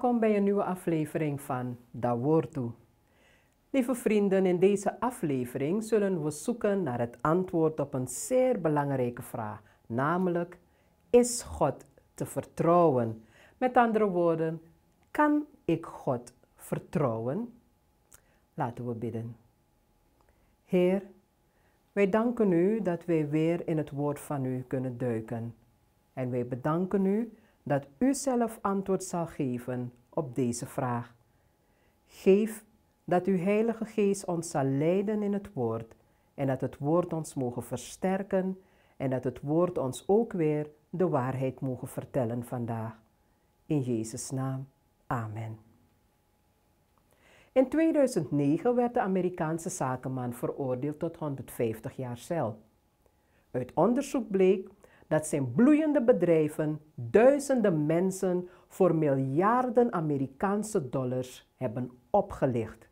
welkom bij een nieuwe aflevering van Da toe. Lieve vrienden, in deze aflevering zullen we zoeken naar het antwoord op een zeer belangrijke vraag, namelijk: is God te vertrouwen? Met andere woorden, kan ik God vertrouwen? Laten we bidden. Heer, wij danken u dat wij weer in het woord van u kunnen duiken. En wij bedanken u dat u zelf antwoord zal geven op deze vraag. Geef dat uw Heilige Geest ons zal leiden in het Woord en dat het Woord ons mogen versterken en dat het Woord ons ook weer de waarheid mogen vertellen vandaag. In Jezus' naam, Amen. In 2009 werd de Amerikaanse zakenman veroordeeld tot 150 jaar cel. Uit onderzoek bleek dat zijn bloeiende bedrijven, duizenden mensen voor miljarden Amerikaanse dollars hebben opgelicht.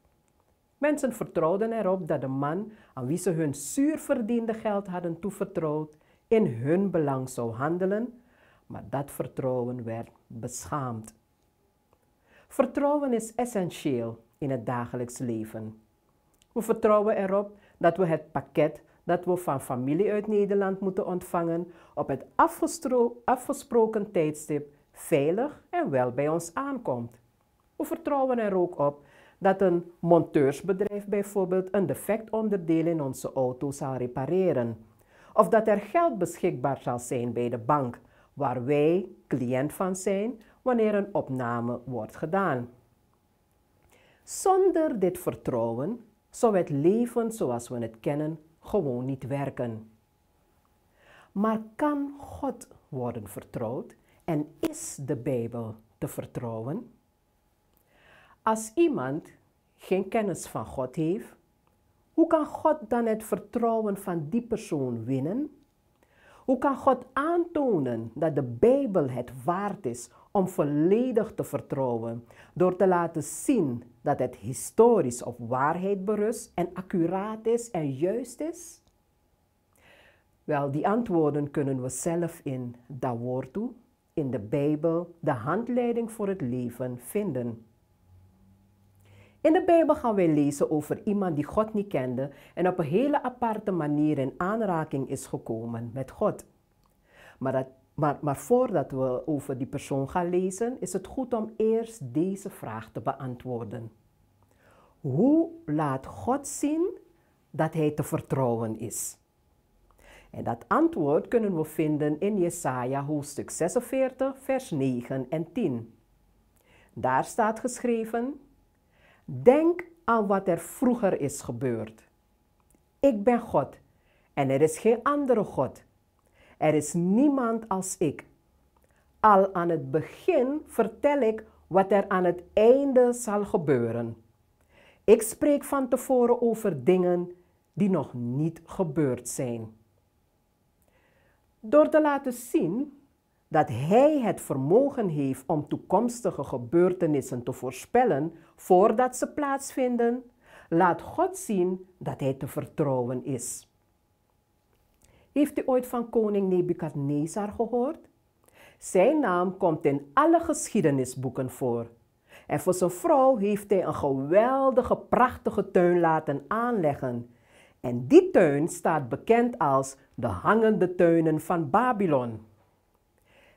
Mensen vertrouwden erop dat de man aan wie ze hun zuurverdiende geld hadden toevertrouwd in hun belang zou handelen, maar dat vertrouwen werd beschaamd. Vertrouwen is essentieel in het dagelijks leven. We vertrouwen erop dat we het pakket dat we van familie uit Nederland moeten ontvangen op het afgesproken tijdstip veilig en wel bij ons aankomt. We vertrouwen er ook op dat een monteursbedrijf bijvoorbeeld een defect onderdeel in onze auto zal repareren. Of dat er geld beschikbaar zal zijn bij de bank, waar wij cliënt van zijn wanneer een opname wordt gedaan. Zonder dit vertrouwen zou het leven zoals we het kennen gewoon niet werken. Maar kan God worden vertrouwd en is de Bijbel te vertrouwen? Als iemand geen kennis van God heeft, hoe kan God dan het vertrouwen van die persoon winnen? Hoe kan God aantonen dat de Bijbel het waard is om volledig te vertrouwen door te laten zien dat het historisch op waarheid berust en accuraat is en juist is? Wel, die antwoorden kunnen we zelf in dat woord toe, in de Bijbel, de handleiding voor het leven vinden. In de Bijbel gaan wij lezen over iemand die God niet kende en op een hele aparte manier in aanraking is gekomen met God. Maar dat maar, maar voordat we over die persoon gaan lezen, is het goed om eerst deze vraag te beantwoorden. Hoe laat God zien dat Hij te vertrouwen is? En dat antwoord kunnen we vinden in Jesaja hoofdstuk 46, vers 9 en 10. Daar staat geschreven: Denk aan wat er vroeger is gebeurd. Ik ben God en er is geen andere God. Er is niemand als ik. Al aan het begin vertel ik wat er aan het einde zal gebeuren. Ik spreek van tevoren over dingen die nog niet gebeurd zijn. Door te laten zien dat Hij het vermogen heeft om toekomstige gebeurtenissen te voorspellen voordat ze plaatsvinden, laat God zien dat Hij te vertrouwen is. Heeft u ooit van koning Nebukadnezar gehoord? Zijn naam komt in alle geschiedenisboeken voor. En voor zijn vrouw heeft hij een geweldige, prachtige tuin laten aanleggen. En die tuin staat bekend als de hangende tuinen van Babylon.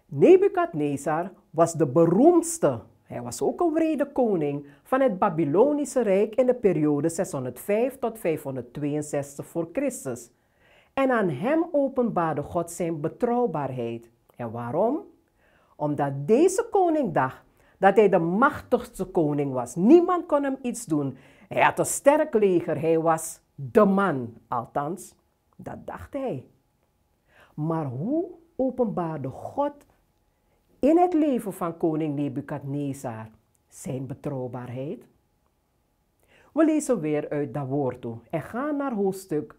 Nebukadnezar was de beroemdste, hij was ook een wrede koning, van het Babylonische Rijk in de periode 605 tot 562 voor Christus. En aan hem openbaarde God zijn betrouwbaarheid. En waarom? Omdat deze koning dacht dat hij de machtigste koning was. Niemand kon hem iets doen. Hij had een sterk leger. Hij was de man, althans. Dat dacht hij. Maar hoe openbaarde God in het leven van koning Nebukadnezar zijn betrouwbaarheid? We lezen weer uit dat woord toe en gaan naar hoofdstuk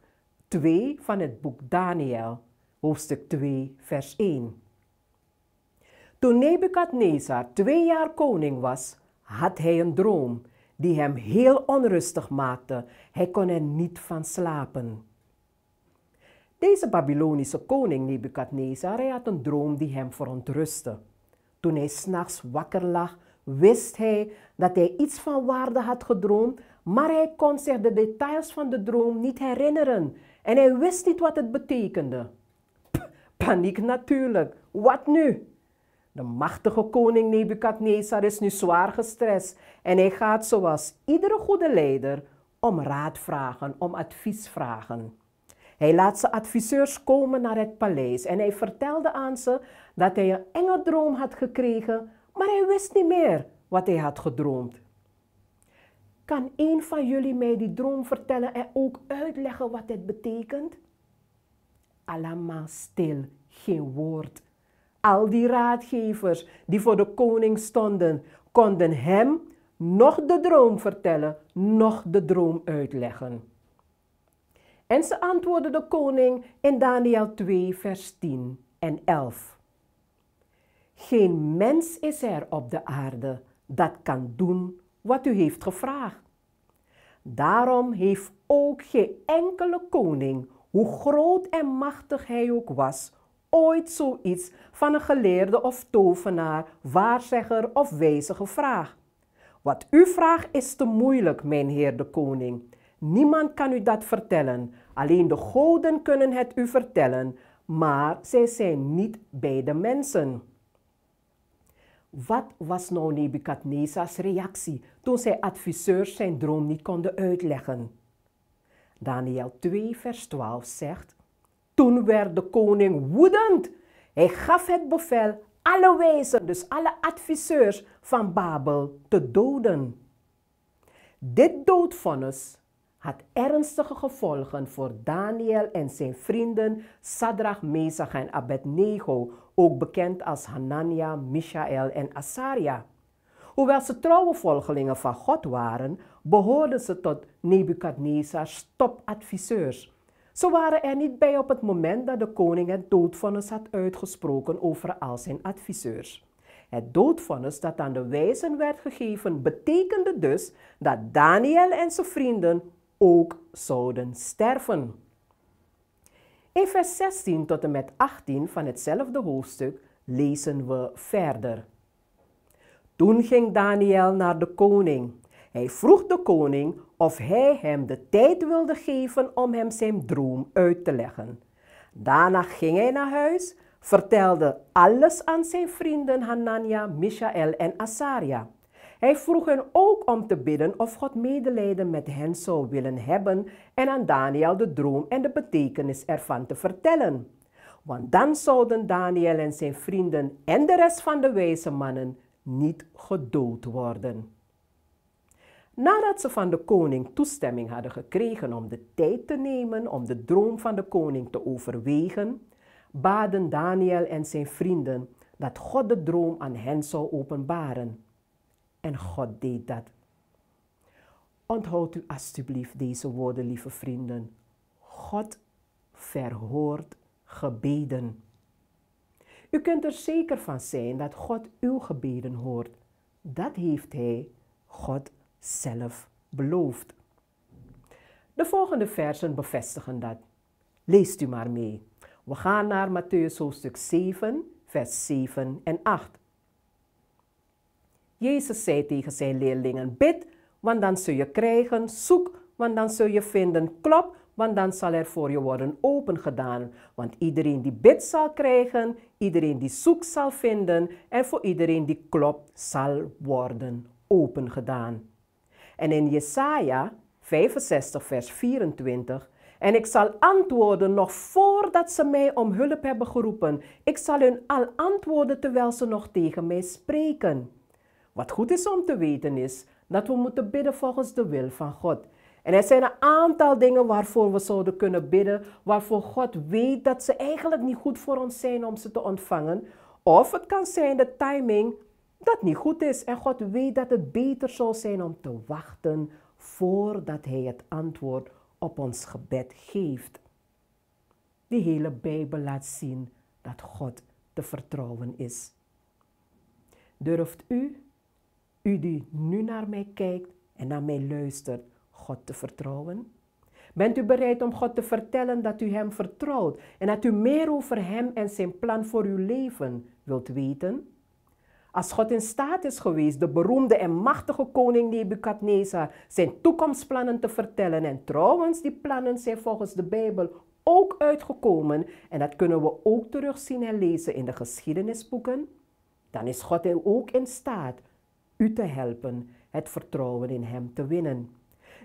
2 van het boek Daniel, hoofdstuk 2, vers 1. Toen Nebukadnezar twee jaar koning was, had hij een droom die hem heel onrustig maakte. Hij kon er niet van slapen. Deze Babylonische koning Nebukadnezar had een droom die hem verontrustte. Toen hij s'nachts wakker lag, wist hij dat hij iets van waarde had gedroomd, maar hij kon zich de details van de droom niet herinneren en hij wist niet wat het betekende. paniek natuurlijk. Wat nu? De machtige koning Nebukadnezar is nu zwaar gestrest en hij gaat zoals iedere goede leider om raad vragen, om advies vragen. Hij laat zijn adviseurs komen naar het paleis en hij vertelde aan ze dat hij een enge droom had gekregen, maar hij wist niet meer wat hij had gedroomd. Kan een van jullie mij die droom vertellen en ook uitleggen wat dit betekent? Allemaal stil, geen woord. Al die raadgevers die voor de koning stonden, konden hem nog de droom vertellen, nog de droom uitleggen. En ze antwoordde de koning in Daniel 2, vers 10 en 11. Geen mens is er op de aarde dat kan doen wat u heeft gevraagd. Daarom heeft ook geen enkele koning, hoe groot en machtig hij ook was, ooit zoiets van een geleerde of tovenaar, waarzegger of wijze gevraagd. Wat u vraagt is te moeilijk, mijn heer de koning. Niemand kan u dat vertellen. Alleen de goden kunnen het u vertellen, maar zij zijn niet bij de mensen. Wat was nou Nebukadnezars reactie toen zijn adviseurs zijn droom niet konden uitleggen? Daniel 2, vers 12 zegt: Toen werd de koning woedend. Hij gaf het bevel alle wijzen, dus alle adviseurs van Babel, te doden. Dit doodvonnis had ernstige gevolgen voor Daniel en zijn vrienden Sadrach, Mesach en Abednego, ook bekend als Hanania, Mishael en Asaria. Hoewel ze trouwe volgelingen van God waren, behoorden ze tot Nebukadnezars topadviseurs. Ze waren er niet bij op het moment dat de koning het doodvonnis had uitgesproken over al zijn adviseurs. Het doodvonnis dat aan de wijzen werd gegeven, betekende dus dat Daniel en zijn vrienden ook zouden sterven. In vers 16 tot en met 18 van hetzelfde hoofdstuk lezen we verder. Toen ging Daniel naar de koning. Hij vroeg de koning of hij hem de tijd wilde geven om hem zijn droom uit te leggen. Daarna ging hij naar huis, vertelde alles aan zijn vrienden Hanania, Mishaël en Azaria. Hij vroeg hen ook om te bidden of God medelijden met hen zou willen hebben en aan Daniel de droom en de betekenis ervan te vertellen. Want dan zouden Daniel en zijn vrienden en de rest van de wijze mannen niet gedood worden. Nadat ze van de koning toestemming hadden gekregen om de tijd te nemen om de droom van de koning te overwegen, baden Daniel en zijn vrienden dat God de droom aan hen zou openbaren. En God deed dat. Onthoud u alstublieft deze woorden, lieve vrienden. God verhoort gebeden. U kunt er zeker van zijn dat God uw gebeden hoort. Dat heeft Hij, God zelf, beloofd. De volgende versen bevestigen dat. Leest u maar mee. We gaan naar Matthäus hoofdstuk 7, vers 7 en 8. Jezus zei tegen zijn leerlingen, bid, want dan zul je krijgen, zoek, want dan zul je vinden, klop, want dan zal er voor je worden opengedaan. Want iedereen die bid zal krijgen, iedereen die zoekt zal vinden en voor iedereen die klopt zal worden opengedaan. En in Jesaja 65 vers 24 en ik zal antwoorden nog voordat ze mij om hulp hebben geroepen. Ik zal hun al antwoorden terwijl ze nog tegen mij spreken. Wat goed is om te weten is dat we moeten bidden volgens de wil van God. En er zijn een aantal dingen waarvoor we zouden kunnen bidden, waarvoor God weet dat ze eigenlijk niet goed voor ons zijn om ze te ontvangen. Of het kan zijn de timing dat niet goed is en God weet dat het beter zou zijn om te wachten voordat Hij het antwoord op ons gebed geeft. Die hele Bijbel laat zien dat God te vertrouwen is. Durft u u die nu naar mij kijkt en naar mij luistert, God te vertrouwen? Bent u bereid om God te vertellen dat u Hem vertrouwt en dat u meer over Hem en zijn plan voor uw leven wilt weten? Als God in staat is geweest de beroemde en machtige koning Nebukadnezar zijn toekomstplannen te vertellen, en trouwens, die plannen zijn volgens de Bijbel ook uitgekomen, en dat kunnen we ook terugzien en lezen in de geschiedenisboeken, dan is God ook in staat u te helpen het vertrouwen in hem te winnen.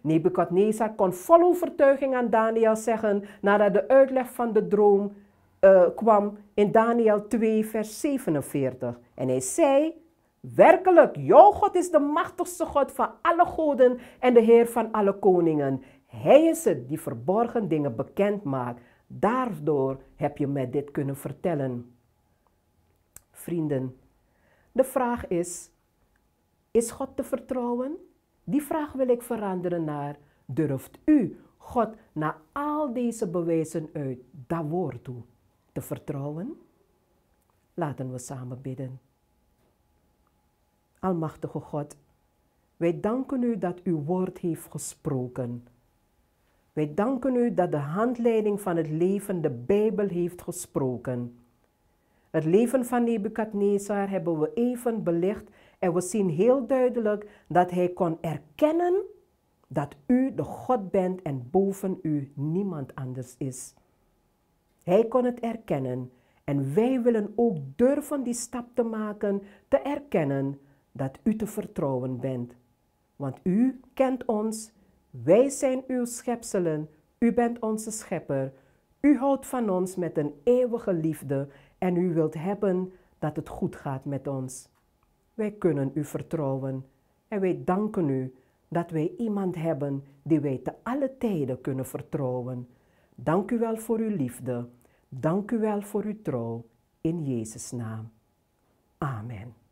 Nebukadnezar kon vol overtuiging aan Daniel zeggen, nadat de uitleg van de droom eh, kwam in Daniel 2, vers 47. En hij zei, werkelijk, jouw God is de machtigste God van alle goden en de Heer van alle koningen. Hij is het die verborgen dingen bekend maakt. Daardoor heb je mij dit kunnen vertellen. Vrienden, de vraag is, is God te vertrouwen? Die vraag wil ik veranderen naar, durft u God na al deze bewijzen uit dat woord toe te vertrouwen? Laten we samen bidden. Almachtige God, wij danken u dat uw woord heeft gesproken. Wij danken u dat de handleiding van het leven de Bijbel heeft gesproken. Het leven van Nebukadnezar hebben we even belicht en we zien heel duidelijk dat hij kon erkennen dat u de God bent en boven u niemand anders is. Hij kon het erkennen en wij willen ook durven die stap te maken, te erkennen dat u te vertrouwen bent. Want u kent ons, wij zijn uw schepselen, u bent onze schepper. U houdt van ons met een eeuwige liefde en u wilt hebben dat het goed gaat met ons. Wij kunnen u vertrouwen en wij danken u dat wij iemand hebben die wij te alle tijden kunnen vertrouwen. Dank u wel voor uw liefde. Dank u wel voor uw trouw. In Jezus' naam. Amen.